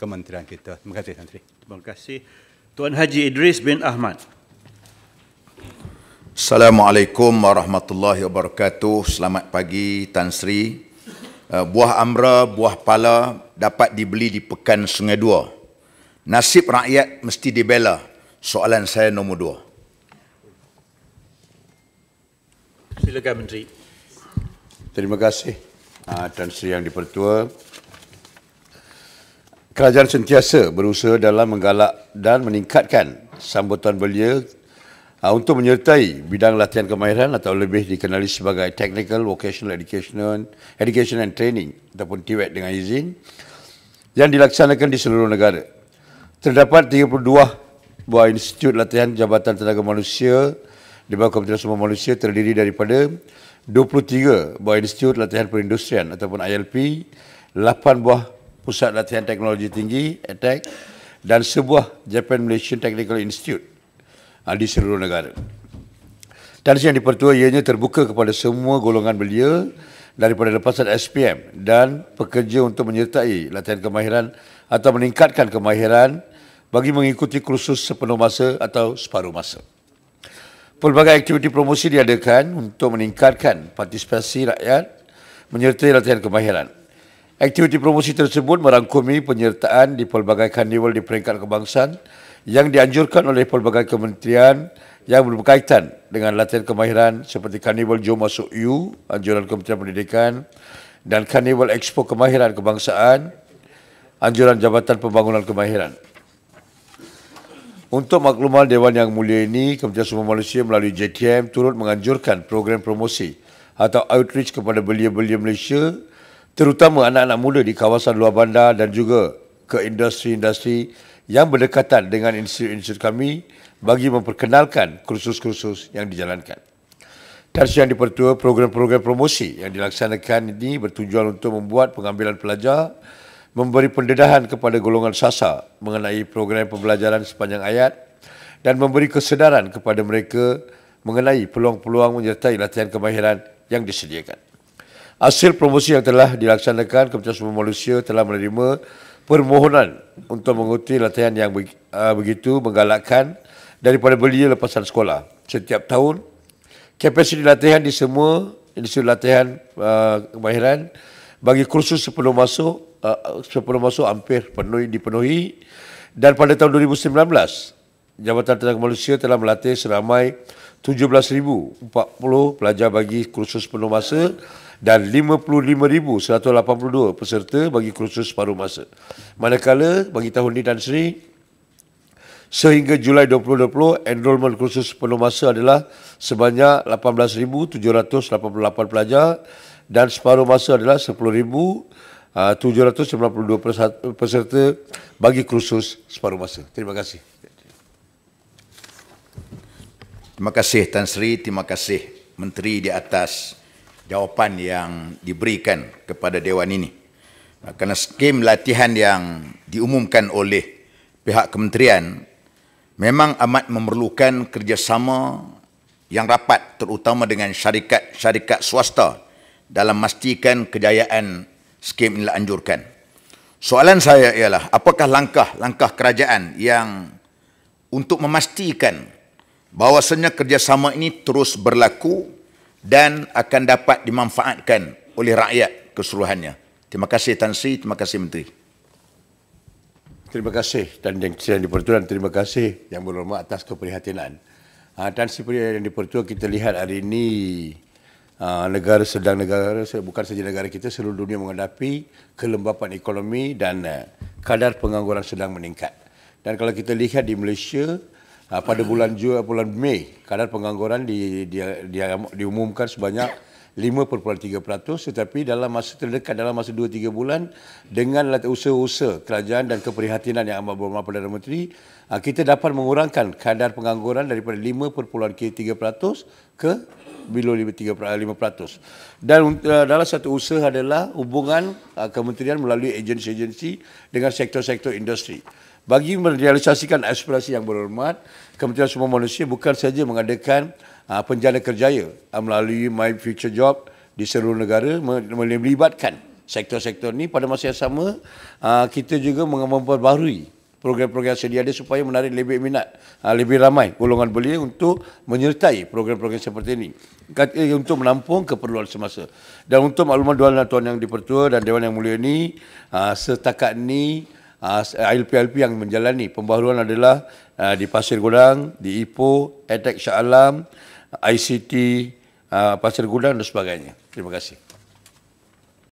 kementerian kita. Terima kasih Tuan Sri. Terima kasih Tuan Haji Idris bin Ahmad. Assalamualaikum warahmatullahi wabarakatuh. Selamat pagi Tan Sri. Uh, buah amra, buah pala dapat dibeli di Pekan Sungai Dua. Nasib rakyat mesti dibela. Soalan saya nomor dua. Silakan Menteri. Terima kasih uh, Tan Sri yang dipertua. Kerajaan sentiasa berusaha dalam menggalak dan meningkatkan sambutan belia uh, untuk menyertai bidang latihan kemahiran atau lebih dikenali sebagai Technical Vocational Education and Training ataupun TVET e dengan izin yang dilaksanakan di seluruh negara. Terdapat 32 buah institut latihan Jabatan Tenaga Manusia di bawah komitmen semua Manusia terdiri daripada 23 buah institut latihan perindustrian ataupun ILP, 8 buah Pusat Latihan Teknologi Tinggi, ETEC dan sebuah Japan Malaysian Technical Institute uh, di seluruh negara. Tadi yang dipertua ianya terbuka kepada semua golongan belia daripada lepasan SPM dan pekerja untuk menyertai latihan kemahiran atau meningkatkan kemahiran bagi mengikuti kursus sepenuh masa atau separuh masa. Pelbagai aktiviti promosi diadakan untuk meningkatkan partisipasi rakyat menyertai latihan kemahiran. Aktiviti promosi tersebut merangkumi penyertaan di pelbagai karnival di peringkat kebangsaan yang dianjurkan oleh pelbagai kementerian yang berkaitan dengan latihan kemahiran seperti karnival Jom Masuk U, anjuran Kementerian Pendidikan dan karnival Expo Kemahiran Kebangsaan, anjuran Jabatan Pembangunan Kemahiran. Untuk makluman Dewan Yang Mulia ini, Kementerian Sumber Malaysia melalui JTM turut menganjurkan program promosi atau outreach kepada belia-belia Malaysia terutama anak-anak muda di kawasan luar bandar dan juga ke industri-industri yang berdekatan dengan institut-institut kami bagi memperkenalkan kursus-kursus yang dijalankan. Tersi yang dipertua, program-program promosi yang dilaksanakan ini bertujuan untuk membuat pengambilan pelajar memberi pendedahan kepada golongan sasa mengenai program pembelajaran sepanjang ayat dan memberi kesedaran kepada mereka mengenai peluang-peluang menyertai latihan kemahiran yang disediakan. Hasil promosi yang telah dilaksanakan Kementerian Sumber Malaysia telah menerima permohonan untuk mengikuti latihan yang ah, begitu menggalakkan daripada belia lepasan sekolah. Setiap tahun, kapasiti latihan di semua industri latihan uh, kemahiran bagi kursus sepenuh masuk uh, sebelum masuk hampir penuhi, dipenuhi dan pada tahun 2019 Jabatan Tenaga Malaysia telah melatih seramai 17,040 pelajar bagi kursus penuh masa dan 55,182 peserta bagi kursus separuh masa. Manakala bagi tahun ini dan seri, sehingga Julai 2020, enrolment kursus penuh masa adalah sebanyak 18,788 pelajar dan separuh masa adalah 10,792 ah, peserta bagi kursus separuh masa. Terima kasih. Terima kasih Tan Sri, terima kasih Menteri di atas jawapan yang diberikan kepada dewan ini. Kerana skim latihan yang diumumkan oleh pihak kementerian memang amat memerlukan kerjasama yang rapat terutama dengan syarikat-syarikat swasta dalam memastikan kejayaan skim ini dianjurkan. Soalan saya ialah apakah langkah-langkah kerajaan yang untuk memastikan bahawasanya kerjasama ini terus berlaku dan akan dapat dimanfaatkan oleh rakyat keseluruhannya. Terima kasih Tan Sri, terima kasih Menteri. Terima kasih dan yang sedang dipertuan, terima kasih yang berhormat atas keprihatinan. Ha, Tan Sri yang dipertuan kita lihat hari ini ah, negara sedang negara, bukan saja negara kita, seluruh dunia menghadapi kelembapan ekonomi dan eh, kadar pengangguran sedang meningkat. Dan kalau kita lihat di Malaysia, uh, pada bulan Jul eh, bulan Mei kadar pengangguran di di di diumumkan sebanyak 5.3% tetapi dalam masa terdekat dalam masa 2 3 bulan dengan usaha-usaha kerajaan dan keprihatinan yang amat berhormat Perdana Menteri ah, kita dapat mengurangkan kadar pengangguran daripada 5.3% ke below 5%. Dan ah, dalam satu usaha adalah hubungan kementerian melalui agensi-agensi dengan sektor-sektor industri bagi merealisasikan aspirasi yang berhormat, Kementerian semua Manusia bukan saja mengadakan uh, ah, penjana kerjaya uh, melalui My Future Job di seluruh negara melibatkan sektor-sektor ini pada masa yang sama uh, kita juga memperbaharui program-program sedia ada supaya menarik lebih minat uh, lebih ramai golongan belia untuk menyertai program-program seperti ini eh, untuk menampung keperluan semasa dan untuk maklumat dan tuan yang dipertua dan dewan yang mulia ini uh, setakat ini uh, ah, ilp yang menjalani pembaharuan adalah uh, di Pasir Gudang, di Ipoh, Etek Shah Alam, ICT, uh, ah, Pasir Gudang dan sebagainya. Terima kasih.